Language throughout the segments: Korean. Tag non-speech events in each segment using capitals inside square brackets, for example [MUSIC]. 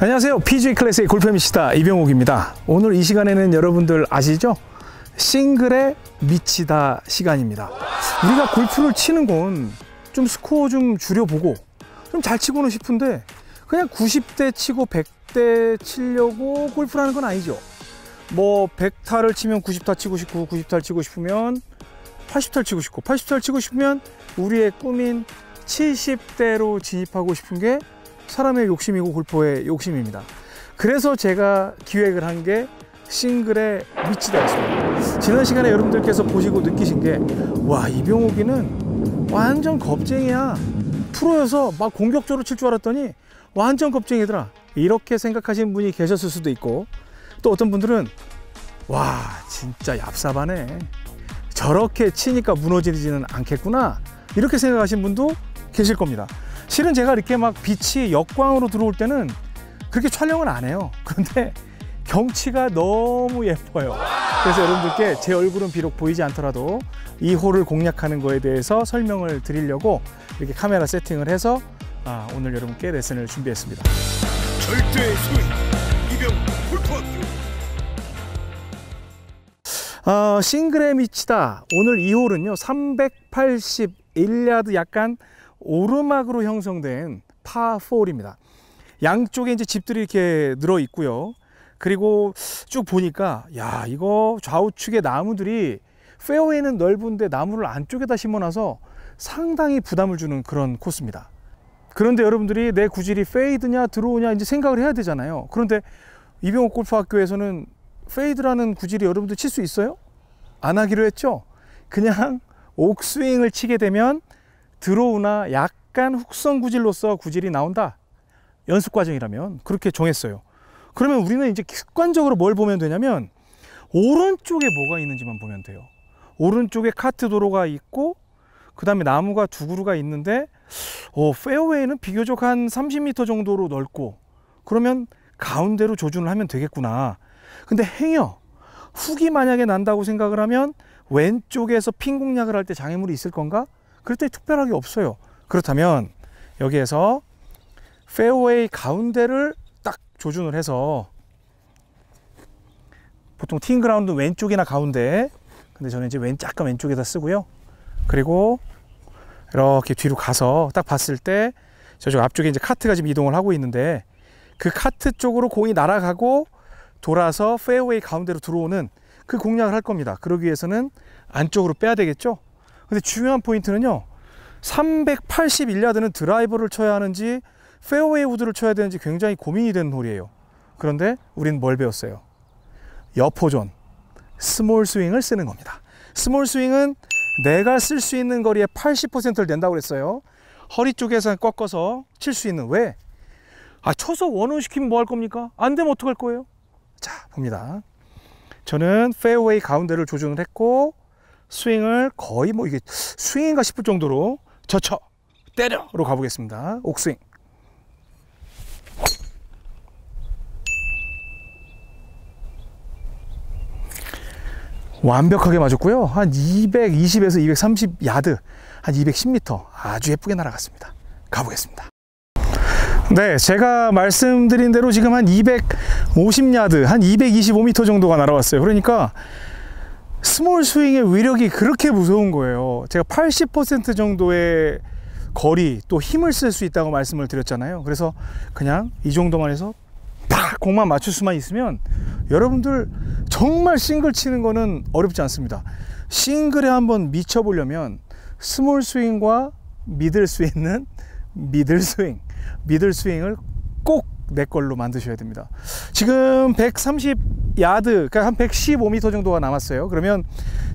안녕하세요. PG 클래스의 골프미시다 이병옥입니다. 오늘 이 시간에는 여러분들 아시죠? 싱글에 미치다 시간입니다. 우리가 골프를 치는 건 좀 스코어 좀 줄여보고 좀 잘 치고는 싶은데 그냥 90대 치고 100대 치려고 골프라는 건 아니죠. 뭐 100타를 치면 90타 치고 싶고 90타를 치고 싶으면 80타를 치고 싶고 80타를 치고 싶으면 우리의 꿈인 70대로 진입하고 싶은 게 사람의 욕심이고 골프의 욕심입니다. 그래서 제가 기획을 한 게 싱글의 미치다였습니다. 지난 시간에 여러분들께서 보시고 느끼신 게 와 이병옥이는 완전 겁쟁이야. 프로여서 막 공격적으로 칠 줄 알았더니 완전 겁쟁이더라. 이렇게 생각하시 분이 계셨을 수도 있고 또 어떤 분들은 와 진짜 얍삽하네. 저렇게 치니까 무너지지는 않겠구나. 이렇게 생각하신 분도 계실 겁니다. 실은 제가 이렇게 막 빛이 역광으로 들어올 때는 그렇게 촬영을 안 해요. [LAUGHS] 그런데 경치가 너무 예뻐요. 그래서 여러분들께 제 얼굴은 비록 보이지 않더라도 이 홀을 공략하는 거에 대해서 설명을 드리려고 이렇게 카메라 세팅을 해서 아, 오늘 여러분께 레슨을 준비했습니다. 절대의 위 이병 홀토학교 어, 싱글에 미치다 오늘 이 홀은요 381야드 약간 오르막으로 형성된 파4입니다. 양쪽에 이제 집들이 이렇게 늘어 있고요. 그리고 쭉 보니까 야 이거 좌우측에 나무들이 페어웨이는 넓은데 나무를 안쪽에다 심어놔서 상당히 부담을 주는 그런 코스입니다. 그런데 여러분들이 내 구질이 페이드냐 들어오냐 이제 생각을 해야 되잖아요. 그런데 이병옥 골프학교에서는 페이드라는 구질이 여러분들 칠 수 있어요? 안 하기로 했죠? 그냥 옥스윙을 치게 되면 드로우나 약간 훅성 구질로서 구질이 나온다 연습 과정이라면 그렇게 정했어요 그러면 우리는 이제 습관적으로 뭘 보면 되냐면 오른쪽에 뭐가 있는지만 보면 돼요 오른쪽에 카트 도로가 있고 그 다음에 나무가 두 그루가 있는데 어, 페어웨이는 비교적 한 30m 정도로 넓고 그러면 가운데로 조준을 하면 되겠구나 근데 행여 훅이 만약에 난다고 생각을 하면 왼쪽에서 핀 공략을 할 때 장애물이 있을 건가? 그랬더니 특별하게 없어요. 그렇다면 여기에서 페어웨이 가운데를 딱 조준을 해서 보통 팅그라운드 왼쪽이나 가운데 근데 저는 이제 왼, 약간 왼쪽에다 쓰고요. 그리고 이렇게 뒤로 가서 딱 봤을 때 저쪽 앞쪽에 이제 카트가 지금 이동을 하고 있는데 그 카트 쪽으로 공이 날아가고 돌아서 페어웨이 가운데로 들어오는 그 공략을 할 겁니다. 그러기 위해서는 안쪽으로 빼야 되겠죠? 근데 중요한 포인트는요 381야드는 드라이버를 쳐야 하는지 페어웨이 우드를 쳐야 되는지 굉장히 고민이 되는 홀이에요 그런데 우린 뭘 배웠어요 여포존 스몰 스윙을 쓰는 겁니다 스몰 스윙은 내가 쓸 수 있는 거리의 80%를 낸다고 그랬어요 허리 쪽에서 꺾어서 칠 수 있는 왜? 아초서 원온 시키면 뭐 할 겁니까? 안 되면 어떡할 거예요? 자 봅니다 저는 페어웨이 가운데를 조준을 했고 스윙을 거의 뭐 이게 스윙인가 싶을 정도로 저쳐 때려로 가보겠습니다. 옥스윙. 완벽하게 맞았고요. 한 220에서 230 야드, 한 210m 아주 예쁘게 날아갔습니다. 가보겠습니다. 네, 제가 말씀드린 대로 지금 한 250야드, 한 225m 정도가 날아왔어요. 그러니까 스몰 스윙의 위력이 그렇게 무서운 거예요 제가 80% 정도의 거리 또 힘을 쓸 수 있다고 말씀을 드렸잖아요 그래서 그냥 이 정도만 해서 팍 공만 맞출 수만 있으면 여러분들 정말 싱글 치는 거는 어렵지 않습니다 싱글에 한번 미쳐보려면 스몰 스윙과 미들 스윙은 미들 스윙 미들 스윙을 내 걸로 만드셔야 됩니다 지금 130 야드 그러니까 한 115m 정도가 남았어요 그러면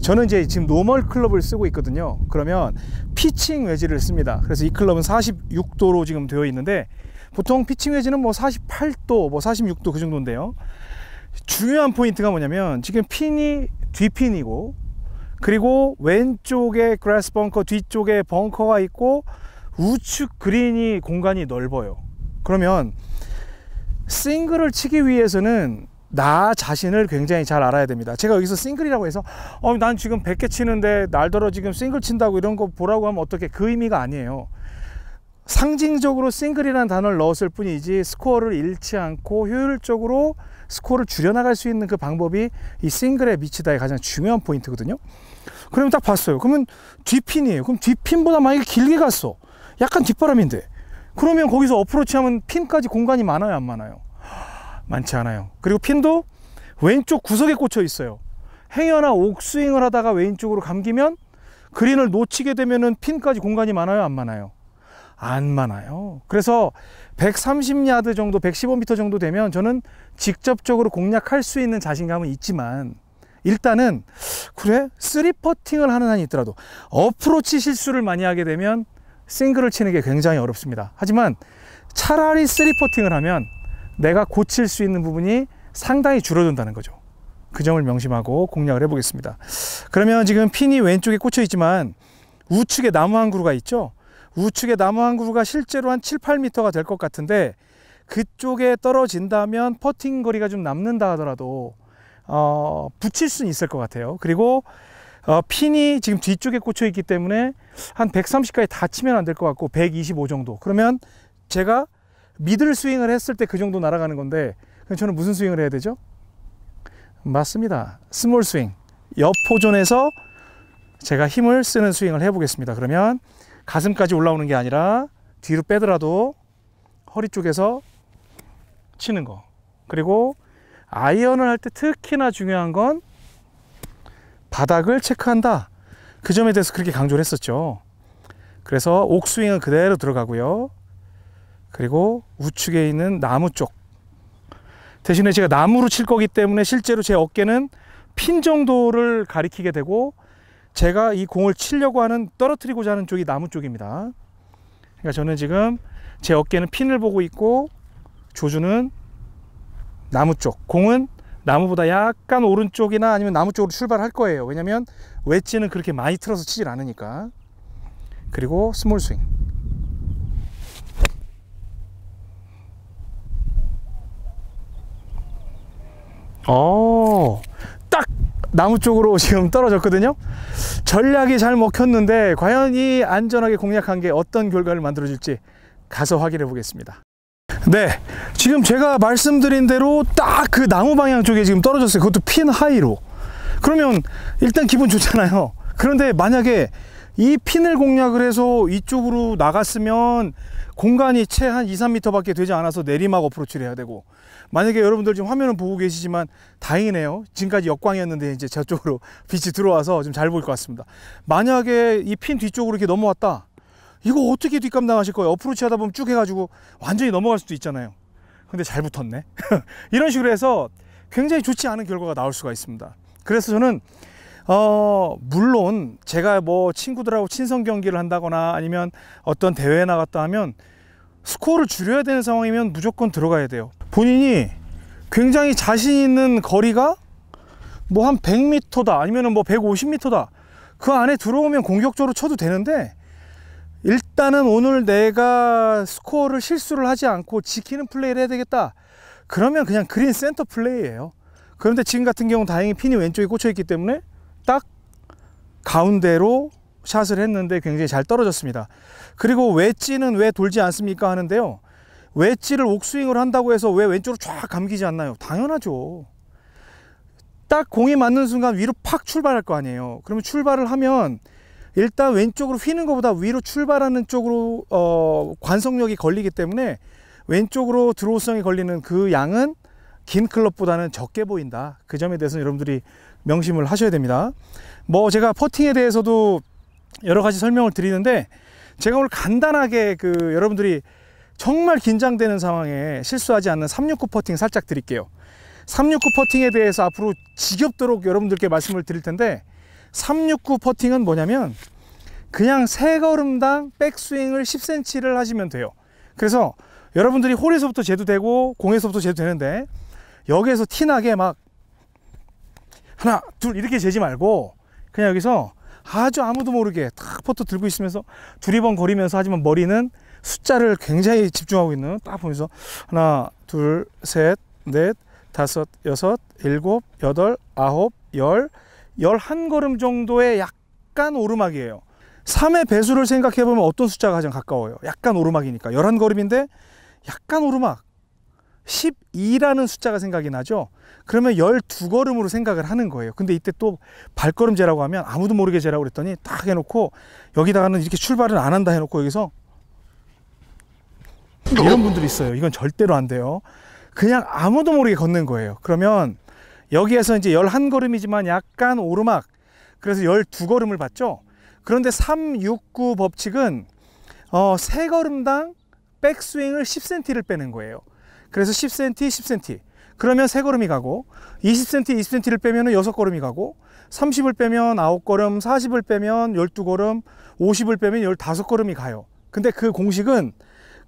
저는 이제 지금 노멀 클럽을 쓰고 있거든요 그러면 피칭 외지를 씁니다 그래서 이 클럽은 46도로 지금 되어 있는데 보통 피칭 외지는 뭐 48도 뭐 46도 그 정도인데요 중요한 포인트가 뭐냐면 지금 핀이 뒤핀이고 그리고 왼쪽에 그라스 벙커 뒤쪽에 벙커가 있고 우측 그린이 공간이 넓어요 그러면 싱글을 치기 위해서는 나 자신을 굉장히 잘 알아야 됩니다 제가 여기서 싱글이라고 해서 어, 난 지금 100개 치는데 날더러 지금 싱글 친다고 이런 거 보라고 하면 어떻게 그 의미가 아니에요 상징적으로 싱글이라는 단어를 넣었을 뿐이지 스코어를 잃지 않고 효율적으로 스코어를 줄여나갈 수 있는 그 방법이 이 싱글에 미치다의 가장 중요한 포인트거든요 그러면 딱 봤어요 그러면 뒷핀이에요 그럼 뒷핀보다 만약에 길게 갔어 약간 뒷바람인데 그러면 거기서 어프로치하면 핀까지 공간이 많아요 안 많아요 많지 않아요 그리고 핀도 왼쪽 구석에 꽂혀 있어요 행여나 옥스윙을 하다가 왼쪽으로 감기면 그린을 놓치게 되면은 핀까지 공간이 많아요 안 많아요 안 많아요 그래서 130야드 정도 115m 정도 되면 저는 직접적으로 공략할 수 있는 자신감은 있지만 일단은 그래 쓰리 퍼팅을 하는 한이 있더라도 어프로치 실수를 많이 하게 되면 싱글을 치는 게 굉장히 어렵습니다 하지만 차라리 3퍼팅을 하면 내가 고칠 수 있는 부분이 상당히 줄어든다는 거죠 그 점을 명심하고 공략을 해보겠습니다 그러면 지금 핀이 왼쪽에 꽂혀 있지만 우측에 나무 한 그루가 있죠 우측에 나무 한 그루가 실제로 한 7, 8미터가될 것 같은데 그쪽에 떨어진다면 퍼팅 거리가 좀 남는다 하더라도 어, 붙일 수는 있을 것 같아요 그리고 어, 핀이 지금 뒤쪽에 꽂혀 있기 때문에 한 130까지 다 치면 안 될 것 같고 125 정도 그러면 제가 미들 스윙을 했을 때 그 정도 날아가는 건데 그럼 저는 무슨 스윙을 해야 되죠? 맞습니다 스몰 스윙 옆포존에서 제가 힘을 쓰는 스윙을 해보겠습니다 그러면 가슴까지 올라오는 게 아니라 뒤로 빼더라도 허리 쪽에서 치는 거 그리고 아이언을 할 때 특히나 중요한 건 바닥을 체크한다 그 점에 대해서 그렇게 강조를 했었죠. 그래서 옥스윙은 그대로 들어가고요. 그리고 우측에 있는 나무 쪽. 대신에 제가 나무로 칠 거기 때문에 실제로 제 어깨는 핀 정도를 가리키게 되고 제가 이 공을 치려고 하는 떨어뜨리고자 하는 쪽이 나무 쪽입니다. 그러니까 저는 지금 제 어깨는 핀을 보고 있고 조준은 나무 쪽, 공은 나무보다 약간 오른쪽이나 아니면 나무 쪽으로 출발할 거예요 왜냐면 웨지는 그렇게 많이 틀어서 치질 않으니까 그리고 스몰 스윙 어딱 나무 쪽으로 [LAUGHS] 지금 떨어졌거든요 전략이 잘 먹혔는데 과연 이 안전하게 공략한 게 어떤 결과를 만들어 줄지 가서 확인해 보겠습니다 네 지금 제가 말씀드린 대로 딱 그 나무 방향 쪽에 지금 떨어졌어요 그것도 핀 하이로 그러면 일단 기분 좋잖아요 그런데 만약에 이 핀을 공략을 해서 이쪽으로 나갔으면 공간이 채 한 2, 3미터 밖에 되지 않아서 내리막 어프로치를 해야 되고 만약에 여러분들 지금 화면을 보고 계시지만 다행이네요 지금까지 역광이었는데 이제 저쪽으로 빛이 들어와서 좀잘 보일 것 같습니다 만약에 이 핀 뒤쪽으로 이렇게 넘어왔다 이거 어떻게 뒷감 당하실 거예요 어프로치 하다 보면 쭉 해가지고 완전히 넘어갈 수도 있잖아요 근데 잘 붙었네 [LAUGHS] 이런 식으로 해서 굉장히 좋지 않은 결과가 나올 수가 있습니다 그래서 저는 어 물론 제가 뭐 친구들하고 친선 경기를 한다거나 아니면 어떤 대회에 나갔다 하면 스코어를 줄여야 되는 상황이면 무조건 들어가야 돼요 본인이 굉장히 자신 있는 거리가 뭐 한 100m다 아니면 뭐 150m다 뭐 그 안에 들어오면 공격적으로 쳐도 되는데 일단은 오늘 내가 스코어를 실수를 하지 않고 지키는 플레이를 해야 되겠다 그러면 그냥 그린 센터 플레이예요 그런데 지금 같은 경우 다행히 핀이 왼쪽에 꽂혀 있기 때문에 딱 가운데로 샷을 했는데 굉장히 잘 떨어졌습니다 그리고 웨지는 왜 돌지 않습니까 하는데요 웨지를 옥스윙을 한다고 해서 왜 왼쪽으로 쫙 감기지 않나요 당연하죠 딱 공이 맞는 순간 위로 팍 출발할 거 아니에요 그러면 출발을 하면 일단 왼쪽으로 휘는 것보다 위로 출발하는 쪽으로 어, 관성력이 걸리기 때문에 왼쪽으로 드로우성이 걸리는 그 양은 긴 클럽보다는 적게 보인다 그 점에 대해서는 여러분들이 명심을 하셔야 됩니다 뭐 제가 퍼팅에 대해서도 여러 가지 설명을 드리는데 제가 오늘 간단하게 그 여러분들이 정말 긴장되는 상황에 실수하지 않는 369 퍼팅 살짝 드릴게요 369 퍼팅에 대해서 앞으로 지겹도록 여러분들께 말씀을 드릴 텐데 369 퍼팅은 뭐냐면 그냥 세 걸음당 백스윙을 10cm를 하시면 돼요 그래서 여러분들이 홀에서부터 제도되고 공에서부터 제도되는데 여기에서 티나게 막 하나 둘 이렇게 재지 말고 그냥 여기서 아주 아무도 모르게 딱퍼트 들고 있으면서 두리번 거리면서 하지만 머리는 숫자를 굉장히 집중하고 있는 딱 보면서 하나 둘 셋 넷 다섯 여섯 일곱 여덟 아홉 열 11걸음 정도의 약간 오르막이에요 3의 배수를 생각해 보면 어떤 숫자가 가장 가까워요 약간 오르막이니까 11걸음인데 약간 오르막 12라는 숫자가 생각이 나죠 그러면 12걸음으로 생각을 하는 거예요 근데 이때 또 발걸음 제라고 하면 아무도 모르게 제라고 그랬더니 딱 해놓고 여기다가는 이렇게 출발을 안 한다 해놓고 여기서 이런 분들이 있어요 이건 절대로 안 돼요 그냥 아무도 모르게 걷는 거예요 그러면 여기에서 이제 11걸음이지만 약간 오르막 그래서 12걸음을 봤죠 그런데 369 법칙은 어, 3걸음당 백스윙을 10cm를 빼는 거예요 그래서 10cm, 10cm 그러면 3걸음이 가고 20cm, 20cm를 빼면 6걸음이 가고 30을 빼면 9걸음, 40을 빼면 12걸음, 50을 빼면 15걸음이 가요 근데 그 공식은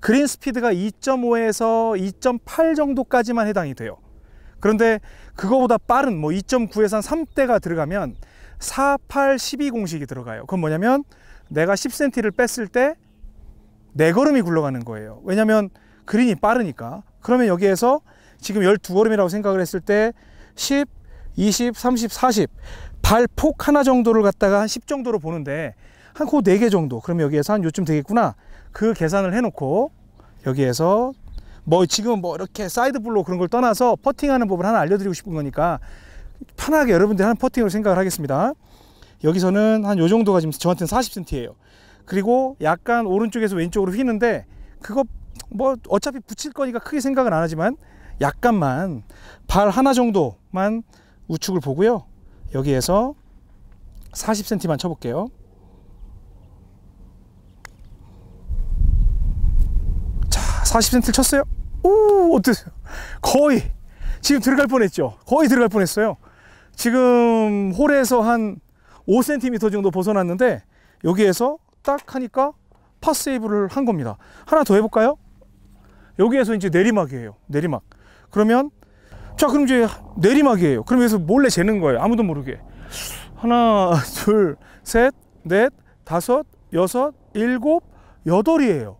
그린 스피드가 2.5에서 2.8 정도까지만 해당이 돼요 그런데 그거보다 빠른 뭐 2.9에서 한 3대가 들어가면 4, 8, 12 공식이 들어가요. 그건 뭐냐면 내가 10cm를 뺐을 때네 걸음이 굴러가는 거예요. 왜냐면 그린이 빠르니까. 그러면 여기에서 지금 12걸음이라고 생각을 했을 때 10, 20, 30, 40 발 폭 하나 정도를 갖다가 한 10 정도로 보는데 한 코 4개 정도 그럼 여기에서 한 요쯤 되겠구나 그 계산을 해놓고 여기에서 뭐 지금 뭐 이렇게 사이드 블로 그런 걸 떠나서 퍼팅하는 법을 하나 알려드리고 싶은 거니까 편하게 여러분들 하는 퍼팅으로 생각을 하겠습니다. 여기서는 한 요 정도가 지금 저한테는 40cm예요. 그리고 약간 오른쪽에서 왼쪽으로 휘는데 그거 뭐 어차피 붙일 거니까 크게 생각은 안 하지만 약간만 발 하나 정도만 우측을 보고요. 여기에서 40cm만 쳐볼게요. 40cm 쳤어요 오 어땠어요 거의 지금 들어갈 뻔했죠 거의 들어갈 뻔했어요 지금 홀에서 한 5cm 정도 벗어났는데 여기에서 딱 하니까 파세이브를 한 겁니다 하나 더 해볼까요 여기에서 이제 내리막이에요 내리막 그러면 자 그럼 이제 내리막이에요 그럼 여기서 몰래 재는 거예요 아무도 모르게 하나 둘셋넷 다섯 여섯 일곱 여덟이에요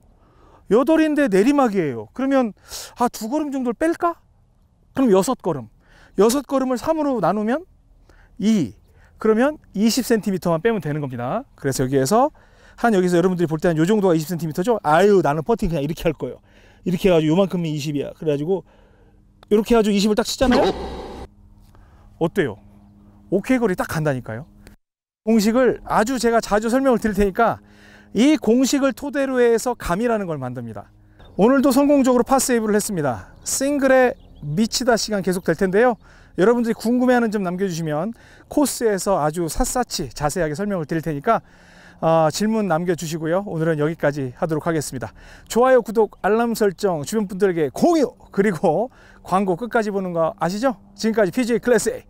여덟인데 내리막이에요 그러면 아 두 걸음 정도를 뺄까? 그럼 여섯 걸음 여섯 걸음을 3으로 나누면 2 그러면 20cm만 빼면 되는 겁니다 그래서 여기에서 한 여기서 여러분들이 볼 때한요 정도가 20cm죠 아유 나는 퍼팅 그냥 이렇게 할 거예요 이렇게 해가지고 요만큼이 20이야 그래가지고 이렇게 해가지고 20을 딱 치잖아요 어때요? 오케이 거리 딱 간다니까요 공식을 아주 제가 자주 설명을 드릴 테니까 이 공식을 토대로 해서 감이라는 걸 만듭니다. 오늘도 성공적으로 파세이브를 했습니다. 싱글의 미치다 시간 계속 될 텐데요. 여러분들이 궁금해하는 점 남겨주시면 코스에서 아주 샅샅이 자세하게 설명을 드릴 테니까 어, 질문 남겨주시고요. 오늘은 여기까지 하도록 하겠습니다. 좋아요, 구독, 알람 설정, 주변 분들에게 공유, 그리고 광고 끝까지 보는 거 아시죠? 지금까지 PGA 클래스 A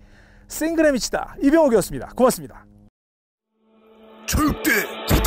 싱글의 미치다 이병옥이었습니다. 고맙습니다. 절대!